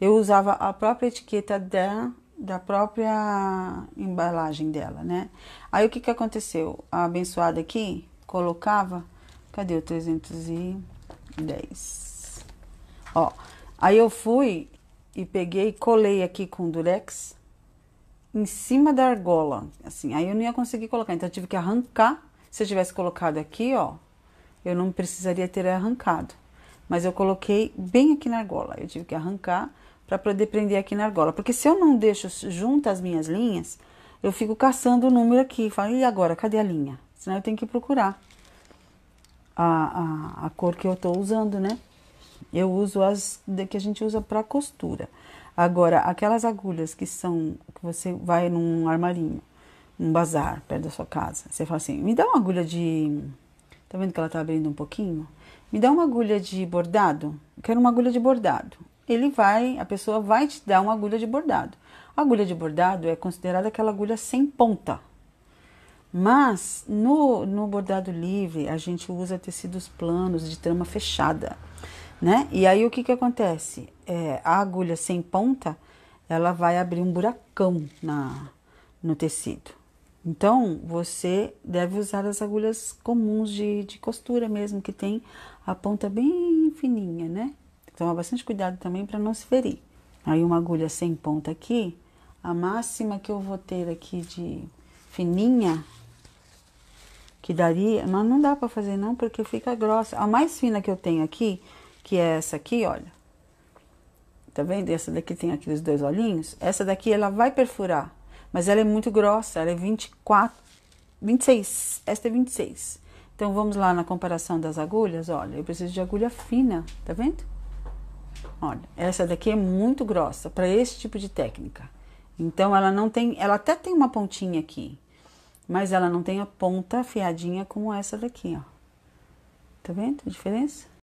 Eu usava a própria etiqueta da, da própria embalagem dela, né? Aí o que, que aconteceu? A abençoada aqui colocava. Cadê o 310? Ó, aí eu fui e peguei, colei aqui com durex em cima da argola, assim. Aí eu não ia conseguir colocar, então eu tive que arrancar. Se eu tivesse colocado aqui, ó, eu não precisaria ter arrancado mas eu coloquei bem aqui na argola. Eu tive que arrancar para poder prender aqui na argola, porque se eu não deixo junto as minhas linhas, eu fico caçando o número aqui, falo, e agora, cadê a linha? Senão eu tenho que procurar a, a, a cor que eu estou usando, né? Eu uso as que a gente usa para costura. Agora, aquelas agulhas que são, que você vai num armarinho, num bazar perto da sua casa, você fala assim, me dá uma agulha de Tá vendo que ela tá abrindo um pouquinho? Me dá uma agulha de bordado. Eu quero uma agulha de bordado. Ele vai, a pessoa vai te dar uma agulha de bordado. A agulha de bordado é considerada aquela agulha sem ponta. Mas no, no bordado livre a gente usa tecidos planos de trama fechada, né? E aí o que que acontece? É, a agulha sem ponta ela vai abrir um buracão na, no tecido. Então, você deve usar as agulhas comuns de, de costura mesmo, que tem a ponta bem fininha, né? Tem tomar bastante cuidado também para não se ferir. Aí, uma agulha sem ponta aqui, a máxima que eu vou ter aqui de fininha, que daria, mas não dá para fazer não, porque fica grossa. A mais fina que eu tenho aqui, que é essa aqui, olha. Tá vendo? Essa daqui tem aqueles dois olhinhos. Essa daqui, ela vai perfurar mas ela é muito grossa, ela é 24, 26, esta é 26. Então vamos lá na comparação das agulhas, olha, eu preciso de agulha fina, tá vendo? Olha, essa daqui é muito grossa para esse tipo de técnica. Então ela não tem, ela até tem uma pontinha aqui, mas ela não tem a ponta afiadinha como essa daqui, ó. Tá vendo a diferença?